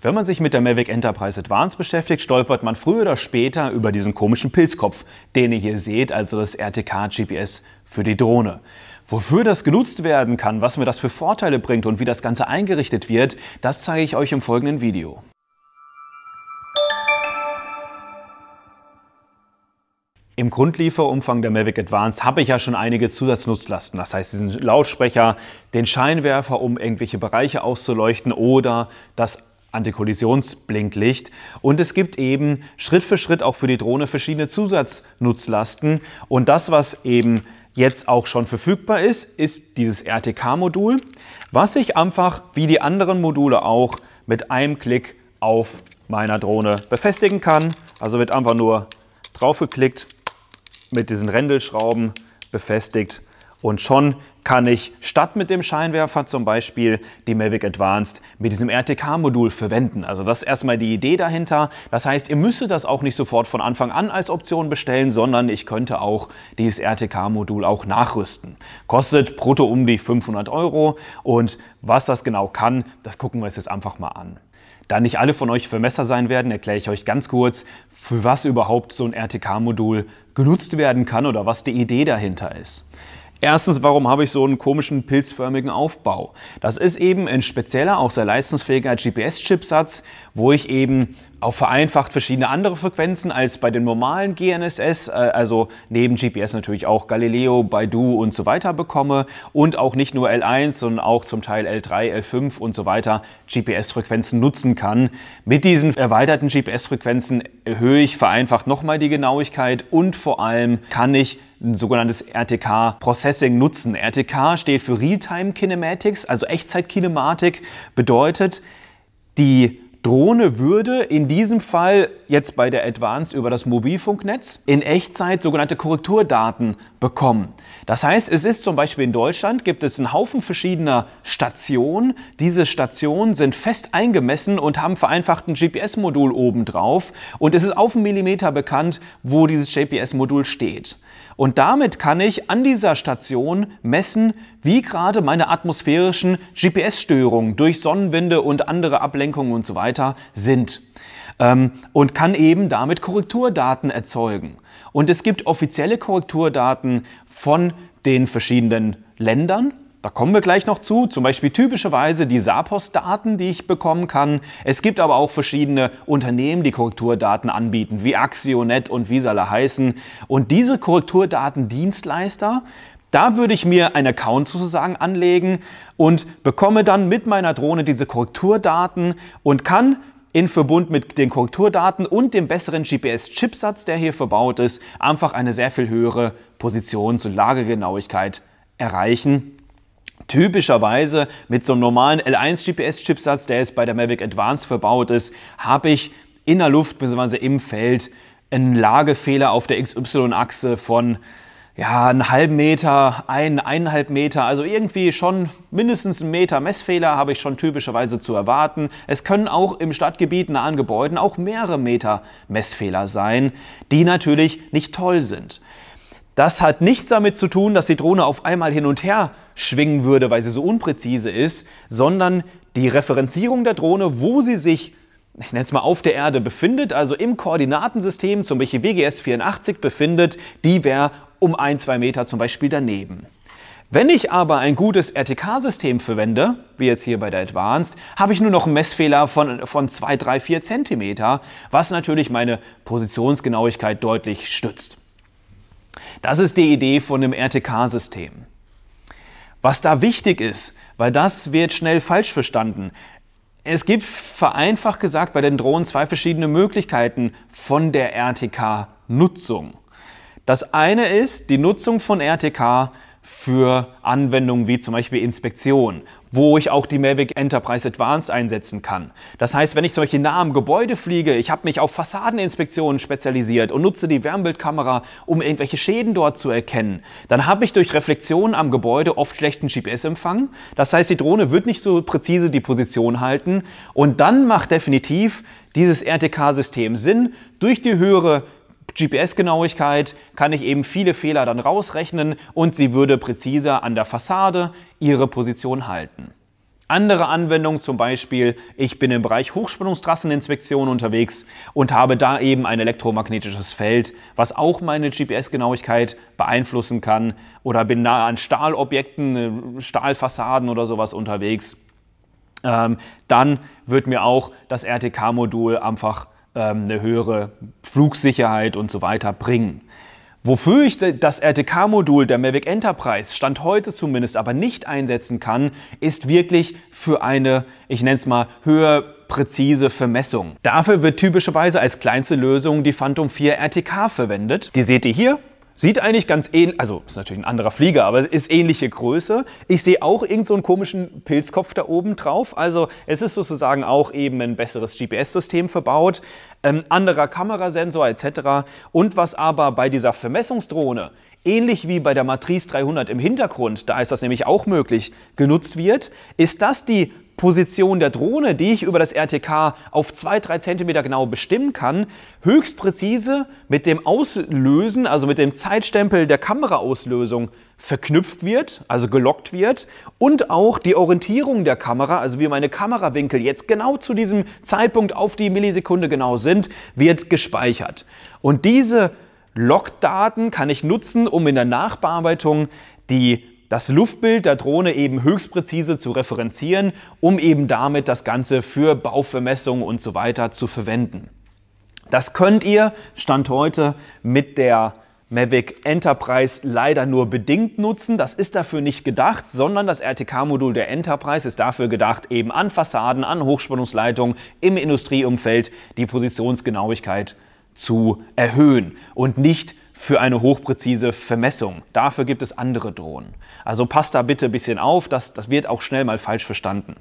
Wenn man sich mit der Mavic Enterprise Advance beschäftigt, stolpert man früher oder später über diesen komischen Pilzkopf, den ihr hier seht, also das RTK-GPS für die Drohne. Wofür das genutzt werden kann, was mir das für Vorteile bringt und wie das Ganze eingerichtet wird, das zeige ich euch im folgenden Video. Im Grundlieferumfang der Mavic Advanced habe ich ja schon einige Zusatznutzlasten, das heißt diesen Lautsprecher, den Scheinwerfer, um irgendwelche Bereiche auszuleuchten oder das Antikollisionsblinklicht. Und es gibt eben Schritt für Schritt auch für die Drohne verschiedene Zusatznutzlasten. Und das, was eben jetzt auch schon verfügbar ist, ist dieses RTK-Modul, was ich einfach wie die anderen Module auch mit einem Klick auf meiner Drohne befestigen kann. Also wird einfach nur draufgeklickt, mit diesen Rändelschrauben befestigt und schon kann ich statt mit dem Scheinwerfer zum Beispiel die Mavic Advanced mit diesem RTK-Modul verwenden. Also das ist erstmal die Idee dahinter. Das heißt, ihr müsstet das auch nicht sofort von Anfang an als Option bestellen, sondern ich könnte auch dieses RTK-Modul auch nachrüsten. Kostet brutto um die 500 Euro und was das genau kann, das gucken wir uns jetzt einfach mal an. Da nicht alle von euch für Messer sein werden, erkläre ich euch ganz kurz, für was überhaupt so ein RTK-Modul genutzt werden kann oder was die Idee dahinter ist. Erstens, warum habe ich so einen komischen pilzförmigen Aufbau? Das ist eben ein spezieller, auch sehr leistungsfähiger GPS-Chipsatz, wo ich eben auch vereinfacht verschiedene andere Frequenzen als bei den normalen GNSS, äh, also neben GPS natürlich auch Galileo, Baidu und so weiter bekomme und auch nicht nur L1, sondern auch zum Teil L3, L5 und so weiter GPS-Frequenzen nutzen kann. Mit diesen erweiterten GPS-Frequenzen erhöhe ich vereinfacht nochmal die Genauigkeit und vor allem kann ich ein sogenanntes RTK-Processing nutzen. RTK steht für Real-Time Kinematics, also Echtzeit-Kinematik, bedeutet die Drohne würde in diesem Fall jetzt bei der Advanced über das Mobilfunknetz in Echtzeit sogenannte Korrekturdaten bekommen. Das heißt, es ist zum Beispiel in Deutschland gibt es einen Haufen verschiedener Stationen. Diese Stationen sind fest eingemessen und haben vereinfacht ein GPS-Modul oben drauf. Und es ist auf einen Millimeter bekannt, wo dieses GPS-Modul steht. Und damit kann ich an dieser Station messen, wie gerade meine atmosphärischen GPS-Störungen durch Sonnenwinde und andere Ablenkungen und so weiter sind. Ähm, und kann eben damit Korrekturdaten erzeugen. Und es gibt offizielle Korrekturdaten von den verschiedenen Ländern, da kommen wir gleich noch zu, zum Beispiel typischerweise die SAPOS-Daten, die ich bekommen kann. Es gibt aber auch verschiedene Unternehmen, die Korrekturdaten anbieten, wie Axionet und wie sie alle heißen. Und diese Korrekturdatendienstleister, da würde ich mir einen Account sozusagen anlegen und bekomme dann mit meiner Drohne diese Korrekturdaten und kann in Verbund mit den Korrekturdaten und dem besseren GPS-Chipsatz, der hier verbaut ist, einfach eine sehr viel höhere Positions- und Lagegenauigkeit erreichen. Typischerweise mit so einem normalen L1 GPS-Chipsatz, der jetzt bei der Mavic Advance verbaut ist, habe ich in der Luft bzw. im Feld einen Lagefehler auf der XY-Achse von ja, einen halben Meter, einen, eineinhalb Meter, also irgendwie schon mindestens einen Meter Messfehler habe ich schon typischerweise zu erwarten. Es können auch im Stadtgebiet nahen Gebäuden auch mehrere Meter Messfehler sein, die natürlich nicht toll sind. Das hat nichts damit zu tun, dass die Drohne auf einmal hin und her schwingen würde, weil sie so unpräzise ist, sondern die Referenzierung der Drohne, wo sie sich ich nenne es mal auf der Erde befindet, also im Koordinatensystem, zum Beispiel WGS 84 befindet, die wäre um ein, zwei Meter zum Beispiel daneben. Wenn ich aber ein gutes RTK-System verwende, wie jetzt hier bei der Advanced, habe ich nur noch einen Messfehler von, von 2, 3, 4 Zentimeter, was natürlich meine Positionsgenauigkeit deutlich stützt. Das ist die Idee von dem RTK-System. Was da wichtig ist, weil das wird schnell falsch verstanden. Es gibt vereinfacht gesagt bei den Drohnen zwei verschiedene Möglichkeiten von der RTK-Nutzung. Das eine ist die Nutzung von RTK für Anwendungen wie zum Beispiel Inspektion wo ich auch die Mavic Enterprise Advanced einsetzen kann. Das heißt, wenn ich zum Beispiel nah am Gebäude fliege, ich habe mich auf Fassadeninspektionen spezialisiert und nutze die Wärmbildkamera, um irgendwelche Schäden dort zu erkennen, dann habe ich durch Reflexionen am Gebäude oft schlechten GPS-Empfang. Das heißt, die Drohne wird nicht so präzise die Position halten und dann macht definitiv dieses RTK-System Sinn, durch die höhere GPS-Genauigkeit kann ich eben viele Fehler dann rausrechnen und sie würde präziser an der Fassade ihre Position halten. Andere Anwendungen, zum Beispiel, ich bin im Bereich Hochspannungstrasseninspektion unterwegs und habe da eben ein elektromagnetisches Feld, was auch meine GPS-Genauigkeit beeinflussen kann. Oder bin nahe an Stahlobjekten, äh, Stahlfassaden oder sowas unterwegs. Ähm, dann wird mir auch das RTK-Modul einfach ähm, eine höhere Flugsicherheit und so weiter bringen. Wofür ich das RTK-Modul der Mavic Enterprise Stand heute zumindest aber nicht einsetzen kann, ist wirklich für eine, ich nenne es mal, höher präzise Vermessung. Dafür wird typischerweise als kleinste Lösung die Phantom 4 RTK verwendet. Die seht ihr hier Sieht eigentlich ganz ähnlich, also ist natürlich ein anderer Flieger, aber ist ähnliche Größe. Ich sehe auch irgendeinen so komischen Pilzkopf da oben drauf. Also es ist sozusagen auch eben ein besseres GPS-System verbaut, ähm, anderer Kamerasensor etc. Und was aber bei dieser Vermessungsdrohne ähnlich wie bei der Matrice 300 im Hintergrund, da ist das nämlich auch möglich, genutzt wird, ist dass die Position der Drohne, die ich über das RTK auf 2-3 Zentimeter genau bestimmen kann, höchst präzise mit dem Auslösen, also mit dem Zeitstempel der Kameraauslösung verknüpft wird, also gelockt wird und auch die Orientierung der Kamera, also wie meine Kamerawinkel jetzt genau zu diesem Zeitpunkt auf die Millisekunde genau sind, wird gespeichert. Und diese Logdaten kann ich nutzen, um in der Nachbearbeitung die das Luftbild der Drohne eben höchst präzise zu referenzieren, um eben damit das Ganze für Bauvermessungen und so weiter zu verwenden. Das könnt ihr Stand heute mit der Mavic Enterprise leider nur bedingt nutzen. Das ist dafür nicht gedacht, sondern das RTK-Modul der Enterprise ist dafür gedacht, eben an Fassaden, an Hochspannungsleitungen im Industrieumfeld die Positionsgenauigkeit zu erhöhen und nicht für eine hochpräzise Vermessung. Dafür gibt es andere Drohnen. Also passt da bitte ein bisschen auf, das, das wird auch schnell mal falsch verstanden.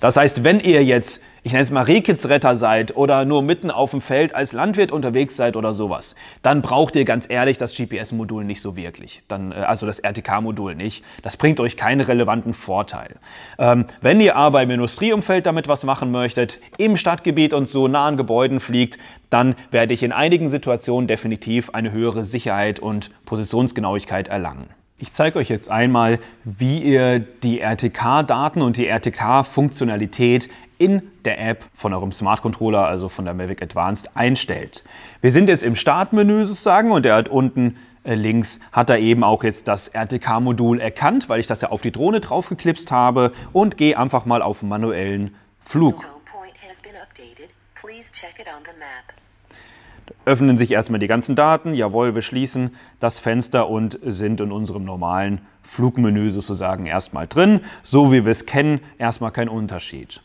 Das heißt, wenn ihr jetzt, ich nenne es mal Rehkitzretter seid oder nur mitten auf dem Feld als Landwirt unterwegs seid oder sowas, dann braucht ihr ganz ehrlich das GPS-Modul nicht so wirklich. Dann, äh, also das RTK-Modul nicht. Das bringt euch keinen relevanten Vorteil. Ähm, wenn ihr aber im Industrieumfeld damit was machen möchtet, im Stadtgebiet und so nah an Gebäuden fliegt, dann werde ich in einigen Situationen definitiv eine höhere Sicherheit und Positionsgenauigkeit erlangen. Ich zeige euch jetzt einmal, wie ihr die RTK-Daten und die RTK-Funktionalität in der App von eurem Smart Controller, also von der Mavic Advanced, einstellt. Wir sind jetzt im Startmenü sozusagen und er hat unten äh, links hat er eben auch jetzt das RTK-Modul erkannt, weil ich das ja auf die Drohne draufgeklipst habe und gehe einfach mal auf manuellen Flug öffnen sich erstmal die ganzen Daten. Jawohl, wir schließen das Fenster und sind in unserem normalen Flugmenü sozusagen erstmal drin. So wie wir es kennen, erstmal kein Unterschied.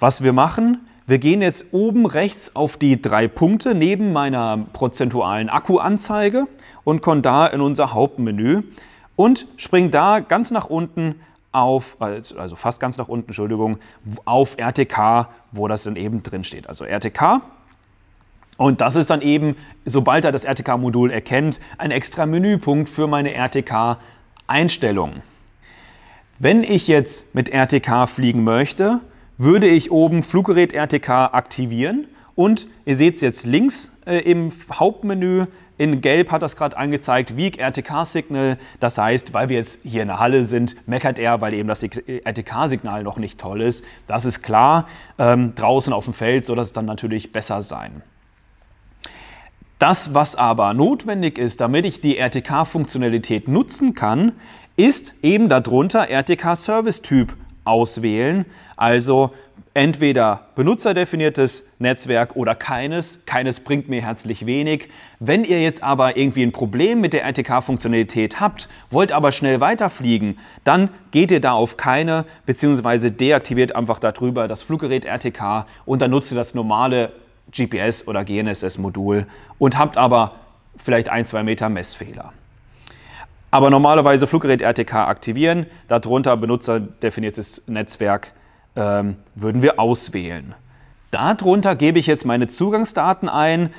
Was wir machen, wir gehen jetzt oben rechts auf die drei Punkte neben meiner prozentualen Akkuanzeige und kommen da in unser Hauptmenü und springen da ganz nach unten auf, also, also fast ganz nach unten, Entschuldigung, auf RTK, wo das dann eben drin steht. Also RTK und das ist dann eben, sobald er das RTK-Modul erkennt, ein extra Menüpunkt für meine RTK-Einstellungen. Wenn ich jetzt mit RTK fliegen möchte, würde ich oben Fluggerät RTK aktivieren und ihr seht es jetzt links äh, im Hauptmenü, in Gelb hat das gerade angezeigt, Weak RTK-Signal. Das heißt, weil wir jetzt hier in der Halle sind, meckert er, weil eben das RTK-Signal noch nicht toll ist. Das ist klar. Ähm, draußen auf dem Feld soll das dann natürlich besser sein. Das, was aber notwendig ist, damit ich die RTK-Funktionalität nutzen kann, ist eben darunter RTK-Service-Typ auswählen. Also entweder benutzerdefiniertes Netzwerk oder keines. Keines bringt mir herzlich wenig. Wenn ihr jetzt aber irgendwie ein Problem mit der RTK-Funktionalität habt, wollt aber schnell weiterfliegen, dann geht ihr da auf keine, beziehungsweise deaktiviert einfach darüber das Fluggerät RTK und dann nutzt ihr das normale GPS- oder GNSS-Modul und habt aber vielleicht ein, zwei Meter Messfehler. Aber normalerweise Fluggerät RTK aktivieren, darunter benutzerdefiniertes Netzwerk ähm, würden wir auswählen. Darunter gebe ich jetzt meine Zugangsdaten ein.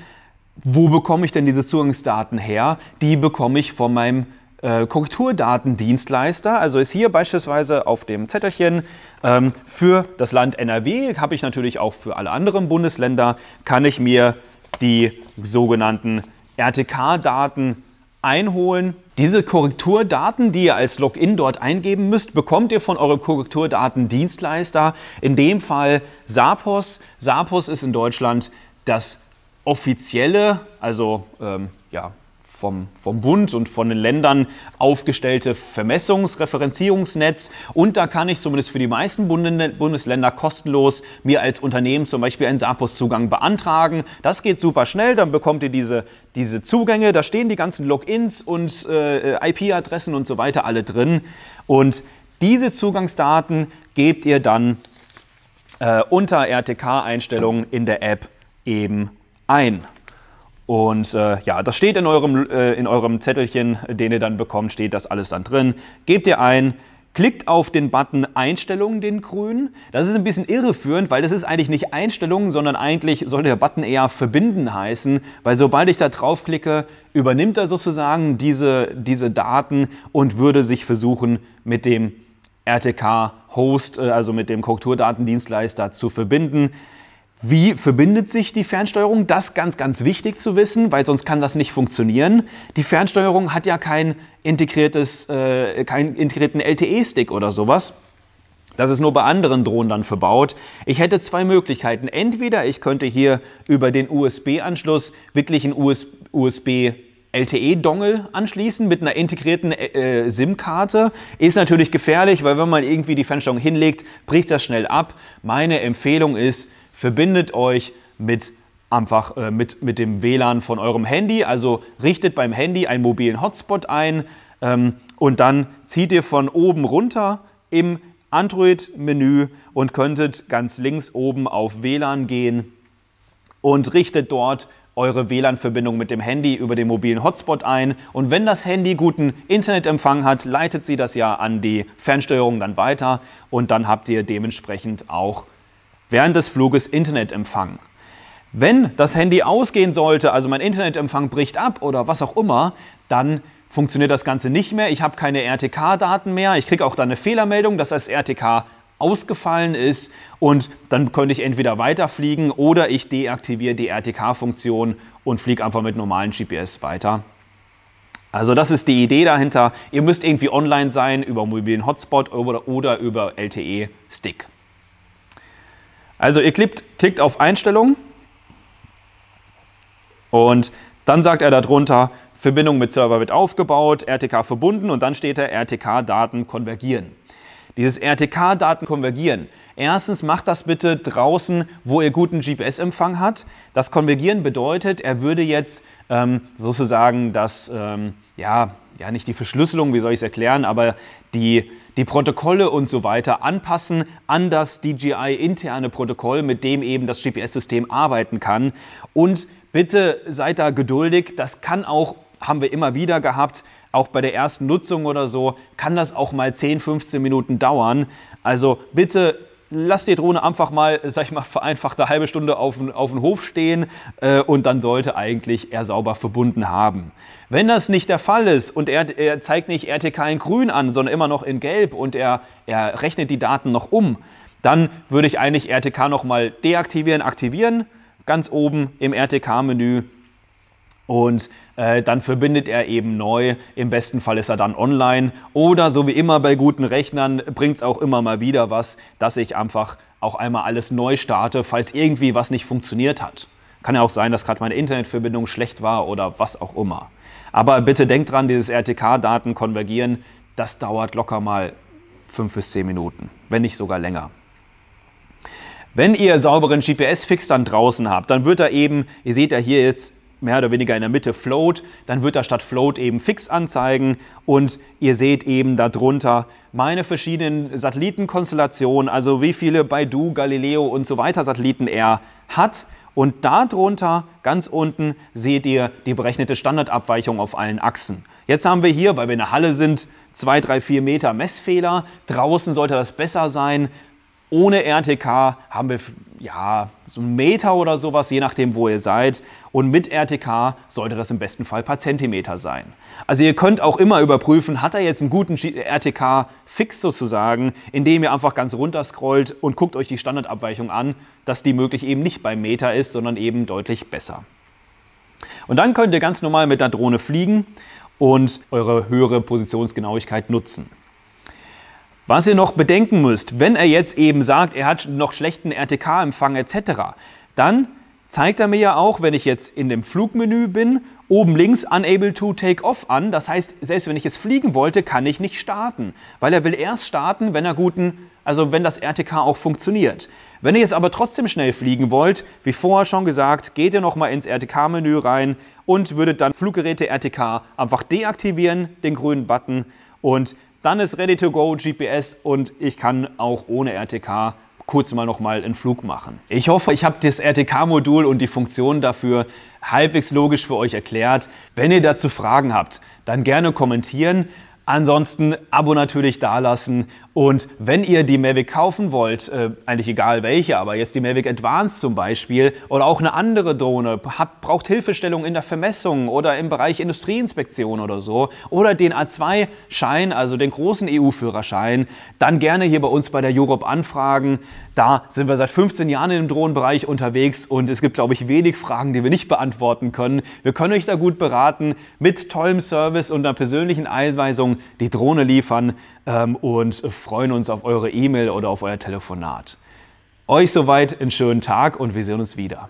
Wo bekomme ich denn diese Zugangsdaten her? Die bekomme ich von meinem äh, Korrekturdatendienstleister. Also ist hier beispielsweise auf dem Zettelchen ähm, für das Land NRW, habe ich natürlich auch für alle anderen Bundesländer, kann ich mir die sogenannten RTK-Daten einholen. Diese Korrekturdaten, die ihr als Login dort eingeben müsst, bekommt ihr von eurem Korrekturdatendienstleister, in dem Fall Sapos. Sapos ist in Deutschland das offizielle, also ähm, ja, vom, vom Bund und von den Ländern aufgestellte Vermessungs-, Referenzierungsnetz. Und da kann ich zumindest für die meisten Bundesländer kostenlos mir als Unternehmen zum Beispiel einen Sapos-Zugang beantragen. Das geht super schnell, dann bekommt ihr diese, diese Zugänge, da stehen die ganzen Logins und äh, IP-Adressen und so weiter alle drin. Und diese Zugangsdaten gebt ihr dann äh, unter RTK-Einstellungen in der App eben ein. Und äh, ja, das steht in eurem, äh, in eurem Zettelchen, den ihr dann bekommt, steht das alles dann drin. Gebt ihr ein, klickt auf den Button Einstellungen, den grünen. Das ist ein bisschen irreführend, weil das ist eigentlich nicht Einstellungen, sondern eigentlich sollte der Button eher Verbinden heißen, weil sobald ich da draufklicke, übernimmt er sozusagen diese, diese Daten und würde sich versuchen, mit dem RTK-Host, äh, also mit dem Korrekturdatendienstleister zu verbinden. Wie verbindet sich die Fernsteuerung? Das ist ganz, ganz wichtig zu wissen, weil sonst kann das nicht funktionieren. Die Fernsteuerung hat ja kein integriertes, äh, keinen integrierten LTE-Stick oder sowas. Das ist nur bei anderen Drohnen dann verbaut. Ich hätte zwei Möglichkeiten. Entweder ich könnte hier über den USB-Anschluss wirklich einen USB, USB LTE-Dongle anschließen mit einer integrierten äh, äh, SIM-Karte. Ist natürlich gefährlich, weil wenn man irgendwie die Fernsteuerung hinlegt, bricht das schnell ab. Meine Empfehlung ist, verbindet euch mit einfach äh, mit, mit dem WLAN von eurem Handy. Also richtet beim Handy einen mobilen Hotspot ein ähm, und dann zieht ihr von oben runter im Android-Menü und könntet ganz links oben auf WLAN gehen und richtet dort eure WLAN-Verbindung mit dem Handy über den mobilen Hotspot ein. Und wenn das Handy guten Internetempfang hat, leitet sie das ja an die Fernsteuerung dann weiter und dann habt ihr dementsprechend auch während des Fluges Internetempfang. Wenn das Handy ausgehen sollte, also mein Internetempfang bricht ab oder was auch immer, dann funktioniert das Ganze nicht mehr. Ich habe keine RTK-Daten mehr. Ich kriege auch dann eine Fehlermeldung, dass das RTK ausgefallen ist und dann könnte ich entweder weiterfliegen oder ich deaktiviere die RTK-Funktion und fliege einfach mit normalen GPS weiter. Also das ist die Idee dahinter. Ihr müsst irgendwie online sein über mobilen Hotspot oder, oder über LTE-Stick. Also ihr klickt, klickt auf Einstellungen und dann sagt er darunter, Verbindung mit Server wird aufgebaut, RTK verbunden und dann steht da RTK-Daten konvergieren. Dieses RTK-Daten konvergieren. Erstens macht das bitte draußen, wo ihr guten GPS-Empfang hat. Das Konvergieren bedeutet, er würde jetzt ähm, sozusagen das, ähm, ja, ja, nicht die Verschlüsselung, wie soll ich es erklären, aber die, die Protokolle und so weiter anpassen an das DJI-interne Protokoll, mit dem eben das GPS-System arbeiten kann. Und bitte seid da geduldig. Das kann auch, haben wir immer wieder gehabt, auch bei der ersten Nutzung oder so, kann das auch mal 10, 15 Minuten dauern. Also bitte lass die Drohne einfach mal, äh, sag ich mal, vereinfacht eine halbe Stunde auf den, auf den Hof stehen äh, und dann sollte eigentlich er sauber verbunden haben. Wenn das nicht der Fall ist und er, er zeigt nicht RTK in grün an, sondern immer noch in gelb und er, er rechnet die Daten noch um, dann würde ich eigentlich RTK nochmal deaktivieren, aktivieren, ganz oben im RTK-Menü und äh, dann verbindet er eben neu. Im besten Fall ist er dann online. Oder so wie immer bei guten Rechnern bringt es auch immer mal wieder was, dass ich einfach auch einmal alles neu starte, falls irgendwie was nicht funktioniert hat. Kann ja auch sein, dass gerade meine Internetverbindung schlecht war oder was auch immer. Aber bitte denkt dran, dieses RTK-Daten konvergieren, das dauert locker mal fünf bis zehn Minuten, wenn nicht sogar länger. Wenn ihr sauberen GPS-Fix dann draußen habt, dann wird er eben, ihr seht ja hier jetzt mehr oder weniger in der Mitte Float, dann wird da statt Float eben Fix anzeigen und ihr seht eben darunter meine verschiedenen Satellitenkonstellationen, also wie viele Baidu, Galileo und so weiter Satelliten er hat. Und darunter, ganz unten, seht ihr die berechnete Standardabweichung auf allen Achsen. Jetzt haben wir hier, weil wir in der Halle sind, 2, 3, 4 Meter Messfehler. Draußen sollte das besser sein. Ohne RTK haben wir ja so einen Meter oder sowas, je nachdem, wo ihr seid. Und mit RTK sollte das im besten Fall ein paar Zentimeter sein. Also ihr könnt auch immer überprüfen, hat er jetzt einen guten RTK fix sozusagen, indem ihr einfach ganz runter scrollt und guckt euch die Standardabweichung an, dass die möglich eben nicht beim Meter ist, sondern eben deutlich besser. Und dann könnt ihr ganz normal mit der Drohne fliegen und eure höhere Positionsgenauigkeit nutzen. Was ihr noch bedenken müsst, wenn er jetzt eben sagt, er hat noch schlechten RTK-Empfang etc., dann zeigt er mir ja auch, wenn ich jetzt in dem Flugmenü bin, oben links Unable to Take Off an. Das heißt, selbst wenn ich jetzt fliegen wollte, kann ich nicht starten, weil er will erst starten, wenn er guten, also wenn das RTK auch funktioniert. Wenn ihr jetzt aber trotzdem schnell fliegen wollt, wie vorher schon gesagt, geht ihr nochmal ins RTK-Menü rein und würdet dann Fluggeräte RTK einfach deaktivieren, den grünen Button und dann ist Ready to Go GPS und ich kann auch ohne RTK kurz mal nochmal einen Flug machen. Ich hoffe, ich habe das RTK-Modul und die Funktionen dafür halbwegs logisch für euch erklärt. Wenn ihr dazu Fragen habt, dann gerne kommentieren. Ansonsten Abo natürlich dalassen und wenn ihr die Mavic kaufen wollt, äh, eigentlich egal welche, aber jetzt die Mavic Advance zum Beispiel oder auch eine andere Drohne, hat, braucht Hilfestellung in der Vermessung oder im Bereich Industrieinspektion oder so oder den A2-Schein, also den großen EU-Führerschein, dann gerne hier bei uns bei der Europe anfragen. Da sind wir seit 15 Jahren im Drohnenbereich unterwegs und es gibt, glaube ich, wenig Fragen, die wir nicht beantworten können. Wir können euch da gut beraten, mit tollem Service und einer persönlichen Einweisung die Drohne liefern. Ähm, und freuen uns auf eure E-Mail oder auf euer Telefonat. Euch soweit einen schönen Tag und wir sehen uns wieder.